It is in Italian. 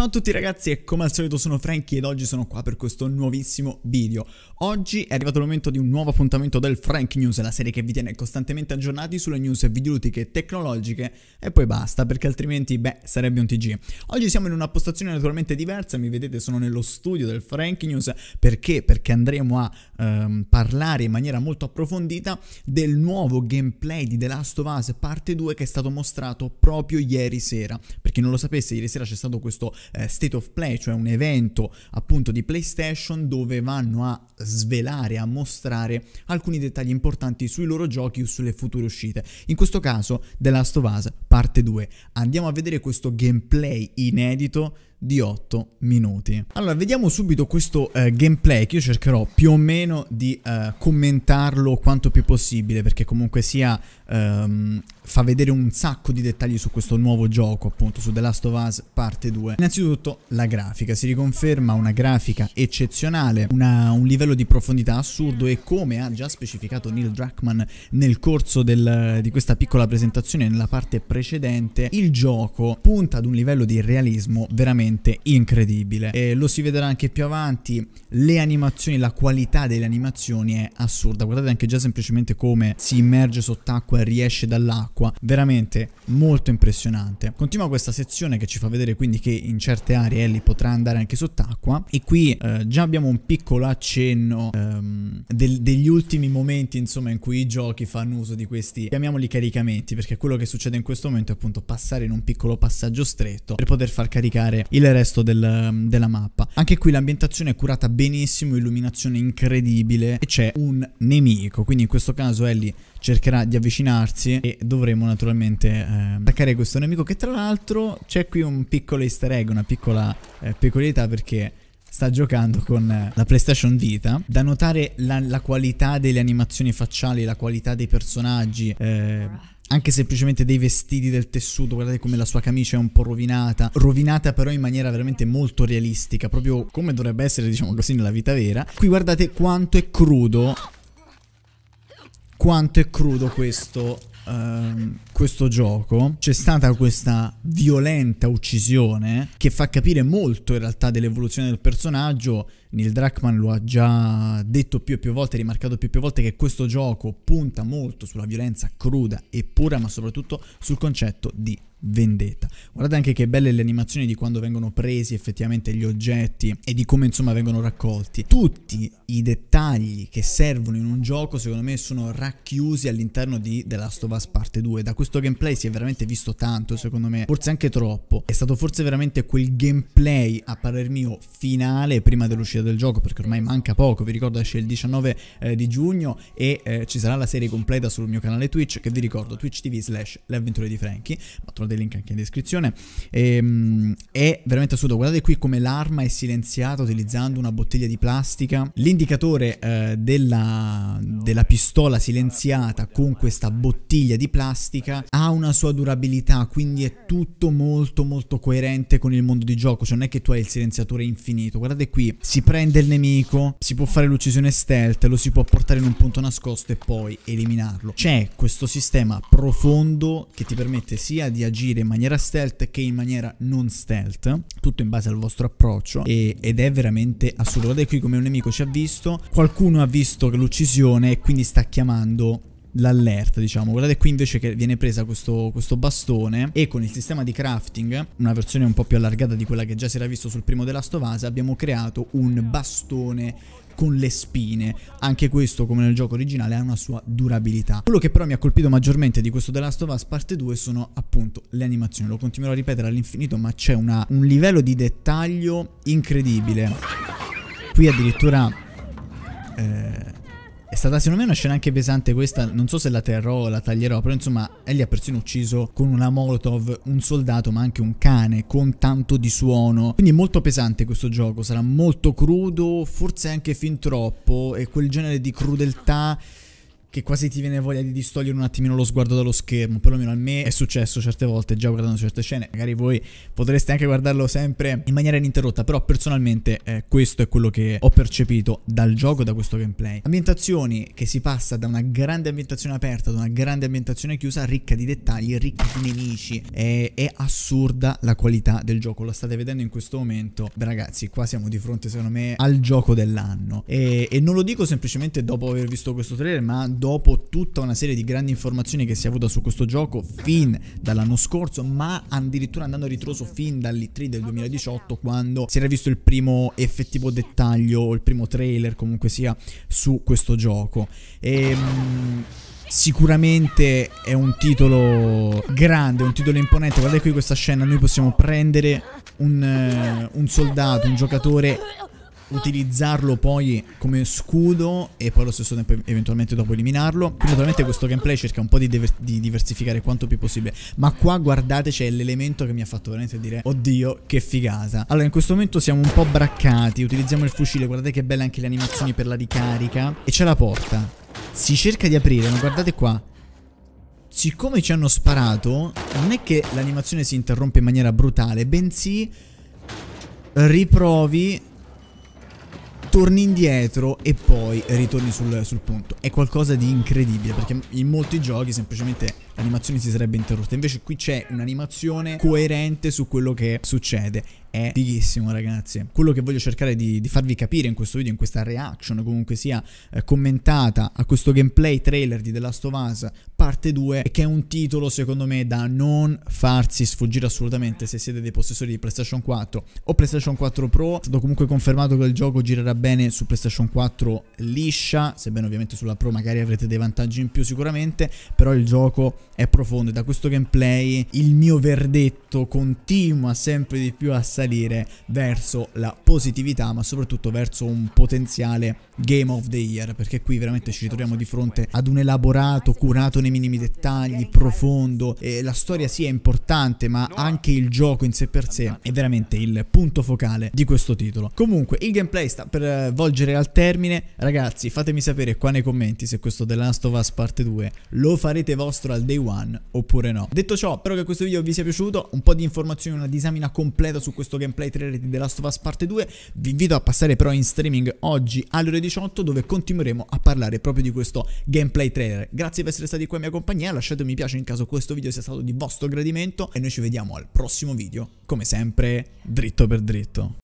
Ciao a tutti ragazzi e come al solito sono Frankie ed oggi sono qua per questo nuovissimo video. Oggi è arrivato il momento di un nuovo appuntamento del Frank News, la serie che vi tiene costantemente aggiornati sulle news e tecnologiche e poi basta perché altrimenti beh sarebbe un TG. Oggi siamo in una postazione naturalmente diversa, mi vedete sono nello studio del Frank News perché? Perché andremo a ehm, parlare in maniera molto approfondita del nuovo gameplay di The Last of Us parte 2 che è stato mostrato proprio ieri sera. Per chi non lo sapesse ieri sera c'è stato questo eh, State of Play, cioè un evento appunto di PlayStation dove vanno a svelare, a mostrare alcuni dettagli importanti sui loro giochi o sulle future uscite. In questo caso The Last of Us parte 2. Andiamo a vedere questo gameplay inedito di 8 minuti. Allora, vediamo subito questo eh, gameplay che io cercherò più o meno di eh, commentarlo quanto più possibile perché comunque sia ehm, fa vedere un sacco di dettagli su questo nuovo gioco, appunto su The Last of Us parte 2. Innanzitutto la grafica, si riconferma una grafica eccezionale, una, un livello di profondità assurdo e come ha già specificato Neil Druckmann nel corso del, di questa piccola presentazione nella parte precedente, il gioco punta ad un livello di realismo veramente veramente incredibile. E lo si vedrà anche più avanti, le animazioni, la qualità delle animazioni è assurda. Guardate anche già semplicemente come si immerge sott'acqua e riesce dall'acqua, veramente molto impressionante. Continua questa sezione che ci fa vedere quindi che in certe aree Ellie potrà andare anche sott'acqua e qui eh, già abbiamo un piccolo accenno ehm, del, degli ultimi momenti insomma in cui i giochi fanno uso di questi, chiamiamoli caricamenti, perché quello che succede in questo momento è appunto passare in un piccolo passaggio stretto per poter far caricare il il resto del, della mappa. Anche qui l'ambientazione è curata benissimo, illuminazione incredibile e c'è un nemico, quindi in questo caso Ellie cercherà di avvicinarsi e dovremo naturalmente eh, attaccare questo nemico che tra l'altro c'è qui un piccolo easter egg, una piccola eh, peculiarità perché sta giocando con eh, la PlayStation Vita. Da notare la, la qualità delle animazioni facciali, la qualità dei personaggi. Eh, anche semplicemente dei vestiti del tessuto, guardate come la sua camicia è un po' rovinata, rovinata però in maniera veramente molto realistica, proprio come dovrebbe essere, diciamo così, nella vita vera. Qui guardate quanto è crudo quanto è crudo questo ehm, questo gioco c'è stata questa violenta uccisione che fa capire molto in realtà dell'evoluzione del personaggio. Neil Druckmann lo ha già detto più e più volte, rimarcato più e più volte che questo gioco punta molto sulla violenza cruda e pura, ma soprattutto sul concetto di vendetta. Guardate anche che belle le animazioni di quando vengono presi effettivamente gli oggetti e di come insomma vengono raccolti. Tutti i dettagli che servono in un gioco secondo me sono racchiusi all'interno di The Last of Us Parte 2. Da questo gameplay si è veramente visto tanto secondo me, forse anche troppo. È stato forse veramente quel gameplay a parer mio finale prima dell'uscita del gioco perché ormai manca poco. Vi ricordo esce il 19 eh, di giugno e eh, ci sarà la serie completa sul mio canale Twitch che vi ricordo twitch.tv slash le avventure di Frankie. Ma dei link anche in descrizione, ehm, è veramente assurdo. Guardate qui come l'arma è silenziata utilizzando una bottiglia di plastica. L'indicatore eh, della, della pistola silenziata con questa bottiglia di plastica ha una sua durabilità, quindi è tutto molto molto coerente con il mondo di gioco, cioè non è che tu hai il silenziatore infinito. Guardate qui, si prende il nemico, si può fare l'uccisione stealth, lo si può portare in un punto nascosto e poi eliminarlo. C'è questo sistema profondo che ti permette sia di agire agire in maniera stealth che in maniera non stealth, tutto in base al vostro approccio e, ed è veramente assurdo. Guardate qui come un nemico ci ha visto, qualcuno ha visto l'uccisione e quindi sta chiamando l'allerta, diciamo. Guardate qui invece che viene presa questo, questo, bastone e con il sistema di crafting, una versione un po' più allargata di quella che già si era visto sul primo della Stovasa, abbiamo creato un bastone con le spine. Anche questo, come nel gioco originale, ha una sua durabilità. Quello che però mi ha colpito maggiormente di questo The Last of Us Parte 2 sono appunto le animazioni. Lo continuerò a ripetere all'infinito, ma c'è un livello di dettaglio incredibile. Qui addirittura... Eh, è stata secondo me una scena anche pesante questa, non so se la terrò o la taglierò, però insomma egli ha persino ucciso con una molotov un soldato ma anche un cane con tanto di suono. Quindi è molto pesante questo gioco, sarà molto crudo, forse anche fin troppo e quel genere di crudeltà che quasi ti viene voglia di distogliere un attimino lo sguardo dallo schermo, perlomeno a me è successo certe volte già guardando certe scene, magari voi potreste anche guardarlo sempre in maniera ininterrotta, però personalmente eh, questo è quello che ho percepito dal gioco, da questo gameplay. Ambientazioni che si passa da una grande ambientazione aperta ad una grande ambientazione chiusa, ricca di dettagli, ricca di nemici, è, è assurda la qualità del gioco, la state vedendo in questo momento, Beh, ragazzi qua siamo di fronte secondo me al gioco dell'anno e, e non lo dico semplicemente dopo aver visto questo trailer, ma dopo tutta una serie di grandi informazioni che si è avuta su questo gioco fin dall'anno scorso, ma addirittura andando a ritroso fin dall'E3 del 2018 quando si era visto il primo effettivo dettaglio, il primo trailer comunque sia su questo gioco. E, ehm, Sicuramente è un titolo grande, un titolo imponente. Guardate qui questa scena, noi possiamo prendere un, eh, un soldato, un giocatore utilizzarlo poi come scudo e poi allo stesso tempo eventualmente dopo eliminarlo. Quindi naturalmente questo gameplay cerca un po' di, diver di diversificare quanto più possibile, ma qua guardate c'è l'elemento che mi ha fatto veramente dire oddio che figata. Allora in questo momento siamo un po' braccati, utilizziamo il fucile, guardate che belle anche le animazioni per la ricarica e c'è la porta. Si cerca di aprire, ma guardate qua, siccome ci hanno sparato, non è che l'animazione si interrompe in maniera brutale, bensì riprovi torni indietro e poi ritorni sul, sul punto. È qualcosa di incredibile perché in molti giochi semplicemente l'animazione si sarebbe interrotta. Invece qui c'è un'animazione coerente su quello che succede. È fighissimo ragazzi. Quello che voglio cercare di, di, farvi capire in questo video, in questa reaction comunque sia eh, commentata a questo gameplay trailer di The Last of Us parte 2 che è un titolo secondo me da non farsi sfuggire assolutamente se siete dei possessori di PlayStation 4 o PlayStation 4 Pro. È stato comunque confermato che il gioco girerà bene su PlayStation 4 liscia, sebbene ovviamente sulla Pro magari avrete dei vantaggi in più sicuramente, però il gioco è profondo e da questo gameplay il mio verdetto continua sempre di più a salire verso la positività, ma soprattutto verso un potenziale Game of the Year, perché qui veramente ci ritroviamo di fronte ad un elaborato, curato nei minimi dettagli, profondo, eh, la storia sì è importante ma anche il gioco in sé per sé è veramente il punto focale di questo titolo. Comunque il gameplay sta per eh, volgere al termine, ragazzi fatemi sapere qua nei commenti se questo The Last of Us Part 2 lo farete vostro al day one oppure no. Detto ciò spero che questo video vi sia piaciuto, un po' di informazioni, una disamina completa su questo gameplay trailer di The Last of Us Part 2, vi invito a passare però in streaming oggi alle ore 18 dove continueremo a parlare proprio di questo gameplay trailer. Grazie per essere stati qui la mia compagnia, lasciate un mi piace in caso questo video sia stato di vostro gradimento e noi ci vediamo al prossimo video, come sempre dritto per dritto.